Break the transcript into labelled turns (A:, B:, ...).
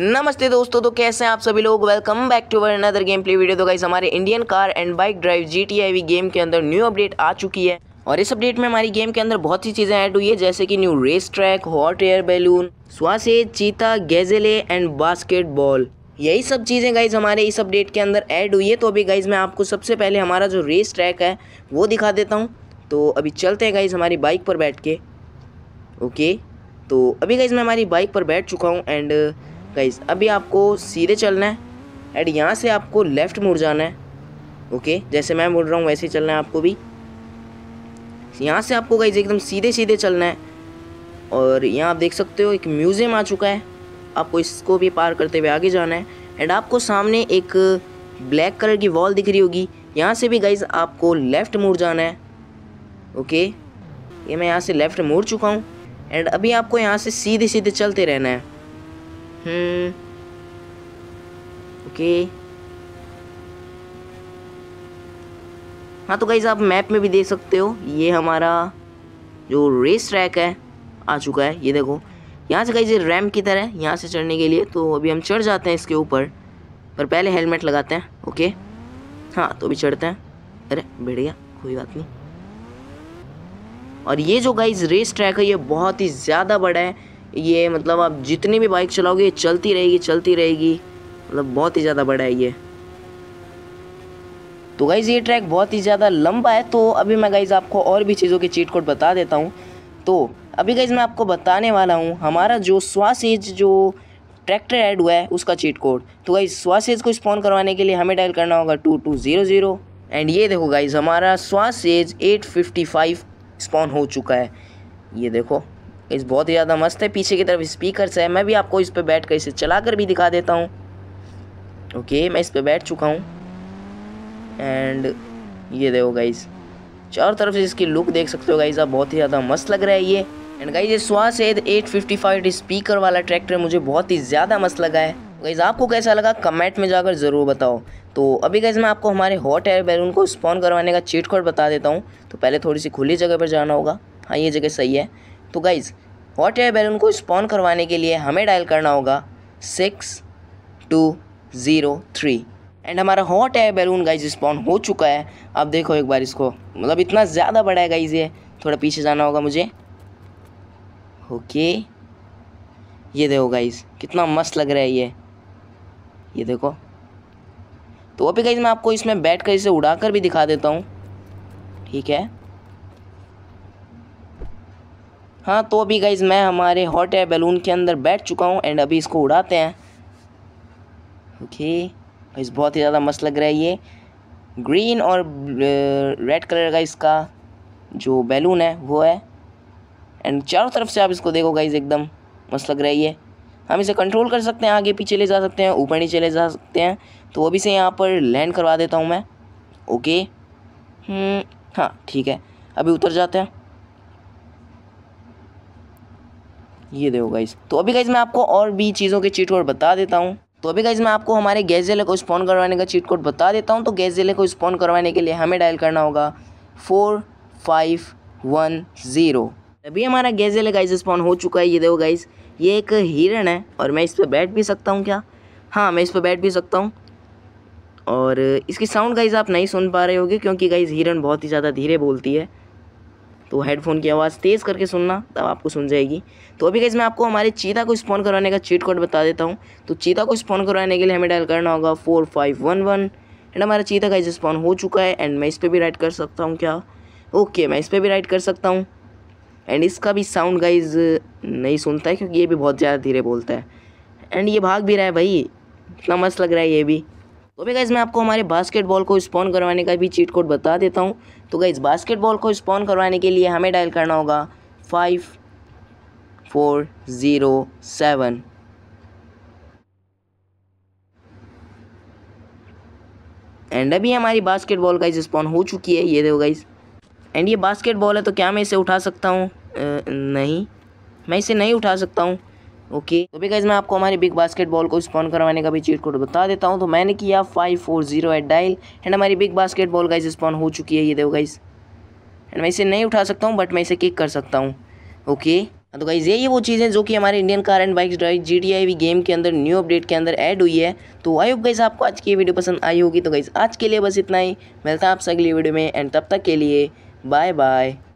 A: नमस्ते दोस्तों तो कैसे हैं आप सभी लोग welcome back to our another game play video तो गाइस हमारे Indian car and bike drive G T game के अंदर न्यू अपडेट आ चुकी है और इस अपडेट में हमारी गेम के अंदर बहुत सी चीज़ें ऐड हुई है जैसे कि new race track hot air balloon स्वासे चीता गैजेले एंड बास्केटबॉल यही सब चीज़ें गाइज हमारे इस अपडेट के अंदर ऐड हुई है तो अभी गाइज मैं आपको सबसे पहले हमारा जो रेस ट्रैक है वो दिखा देता हूँ तो अभी चलते हैं गाइज हमारी बाइक पर बैठ के ओके तो अभी गाइज मैं हमारी बाइक पर बैठ चुका हूँ एंड गाइस अभी आपको सीधे चलना है एंड यहाँ से आपको लेफ़्ट मुड़ जाना है ओके जैसे मैं मुड़ रहा हूँ वैसे ही चलना है आपको भी यहाँ से आपको गाइज एकदम सीधे सीधे चलना है और यहाँ आप देख सकते हो एक म्यूज़ियम आ चुका है आपको इसको भी पार करते हुए आगे जाना है एंड आपको सामने एक ब्लैक कलर की वॉल दिख रही होगी यहाँ से भी गाइज आपको लेफ़्ट मुड़ जाना है ओके ये मैं यहाँ से लेफ़्ट मुड़ चुका हूँ एंड अभी आपको यहाँ से सीधे सीधे चलते रहना है Hmm. हम्म। okay. हाँ तो गाइज आप मैप में भी देख सकते हो ये हमारा जो रेस ट्रैक है आ चुका है ये देखो यहाँ से गाइज ये रैम की तरह है यहाँ से चढ़ने के लिए तो अभी हम चढ़ जाते हैं इसके ऊपर पर पहले हेलमेट लगाते हैं ओके हाँ तो अभी चढ़ते हैं अरे बैठ गया कोई बात नहीं और ये जो गाइज रेस ट्रैक है ये बहुत ही ज़्यादा बड़ा है ये मतलब आप जितनी भी बाइक चलाओगे ये चलती रहेगी चलती रहेगी मतलब बहुत ही ज़्यादा बड़ा है ये तो गाइज़ ये ट्रैक बहुत ही ज़्यादा लंबा है तो अभी मैं गाइज़ आपको और भी चीज़ों के चीट कोड बता देता हूँ तो अभी गाइज़ मैं आपको बताने वाला हूँ हमारा जो स्वासेज जो ट्रैक्टर ऐड हुआ है उसका चीट कोड तो गाइज स्वासेज को स्पॉन करवाने के लिए हमें डायल करना होगा two two zero zero and ये देखो गाइज हमारा स्वासेज एट फिफ्टी फाइव स्पॉन हो चुका है ये देखो इस बहुत ही ज़्यादा मस्त है पीछे की तरफ स्पीकर्स है मैं भी आपको इस पर बैठ कर इसे चला कर भी दिखा देता हूँ ओके मैं इस पर बैठ चुका हूँ एंड ये देखो गाइज चारों तरफ से इसकी लुक देख सकते हो गाइज आप बहुत ही ज़्यादा मस्त लग रहा है ये एंड गाइज ये स्वास एद एट फिफ्टी फाइव स्पीकर वाला ट्रैक्टर मुझे बहुत ही ज़्यादा मस्त लगा है गाइज आपको कैसा लगा कमेंट में जाकर ज़रूर बताओ तो अभी गाइज मैं आपको हमारे हॉट एयर बैलून को स्पॉन करवाने का चीट कोड बता देता हूँ तो पहले थोड़ी सी खुली जगह पर जाना होगा हाँ ये जगह सही है तो गाइज़ हॉट एयर बैलून को स्पॉन करवाने के लिए हमें डायल करना होगा six two zero three and हमारा hot air balloon guys spawn हो चुका है अब देखो एक बार इसको मतलब इतना ज़्यादा बड़ा है गाइज ये थोड़ा पीछे जाना होगा मुझे ओके ये देखो गाइज कितना मस्त लग रहा है ये ये देखो तो वो भी गाइज मैं आपको इसमें बैठ कर इसे उड़ा कर भी दिखा देता हूँ ठीक है हाँ तो अभी गाइज़ मैं हमारे हॉट एयर बैलून के अंदर बैठ चुका हूँ एंड अभी इसको उड़ाते हैं ओके गाइज़ बहुत ही ज़्यादा मस्त लग रहा है ये ग्रीन और रेड कलर का इसका जो बैलून है वो है एंड चारों तरफ से आप इसको देखो गाइज़ एकदम मस्त लग रहा है ये हम इसे कंट्रोल कर सकते हैं आगे पीछे ले जा सकते हैं ऊपर नहीं चले जा सकते हैं तो अभी से यहाँ पर लैंड करवा देता हूँ मैं ओके हम्म, हाँ ठीक है अभी उतर जाते हैं ये देखो गाइज तो अभी गाइज मैं आपको और भी चीज़ों के चीट कोड बता देता हूँ तो अभी गाइज मैं आपको हमारे जेले को स्पॉन करवाने का चीट कोड बता देता हूँ तो जेले को स्पॉन करवाने के लिए हमें डायल करना होगा फोर फाइव वन ज़ीरो अभी हमारा जेले गाइज स्पॉन हो चुका है ये देखो गाइज ये एक हिरण है और मैं इस पर बैठ भी सकता हूँ क्या हाँ मैं इस पर बैठ भी सकता हूँ और इसकी साउंड गाइज आप नहीं सुन पा रहे होगे क्योंकि गाइज हिरन बहुत ही ज़्यादा धीरे बोलती है तो हेडफोन की आवाज़ तेज़ करके सुनना तब आपको सुन जाएगी तो अभी कैसे मैं आपको हमारे चीता को स्पॉन करवाने का चीट कोड बता देता हूँ तो चीता को स्पॉन करवाने के लिए हमें डायल करना होगा four five one one and हमारा चीता गैस स्पॉन हो चुका है एंड मैं इस पर भी राइट कर सकता हूँ क्या ओके मैं इस पर भी राइट कर सकता हूँ एंड इसका भी साउंड गाइज नहीं सुनता है क्योंकि ये भी बहुत ज़्यादा धीरे बोलता है एंड ये भाग भी रहा है भाई इतना मस्त लग रहा है ये भी तो भाई गाइज़ मैं आपको हमारे बास्केटबॉल को स्पॉन करवाने का भी चीट कोड बता देता हूँ तो गाइज़ बास्केटबॉल को स्पॉन करवाने के लिए हमें डायल करना होगा five four zero seven and अभी हमारी बास्केटबॉल का स्पॉन हो चुकी है ये देखो गाइज एंड ये बास्केटबॉल है तो क्या मैं इसे उठा सकता हूँ नहीं मैं इसे नहीं उठा सकता हूँ ओके तो भी गाइज मैं आपको हमारी बिग बास्केट बॉल को स्पॉन करवाने का भी चीट कोड बता देता हूँ तो मैंने किया five four zero eight dial and हमारी big basket ball guys spawn हो चुकी है ये देखो गाइज एंड मैं इसे नहीं उठा सकता हूँ बट मैं इसे किक कर सकता हूँ ओके हाँ तो गाइज यही वो चीज़ें जो कि हमारे Indian car and bikes drive G T game के अंदर न्यू अपडेट के अंदर ऐड हुई है तो आई होप गाइज आपको आज की वीडियो पसंद आई होगी तो गाइज आज के लिए बस इतना ही मिलता है आपसे अगली वीडियो में एंड तब तक के लिए बाय बाय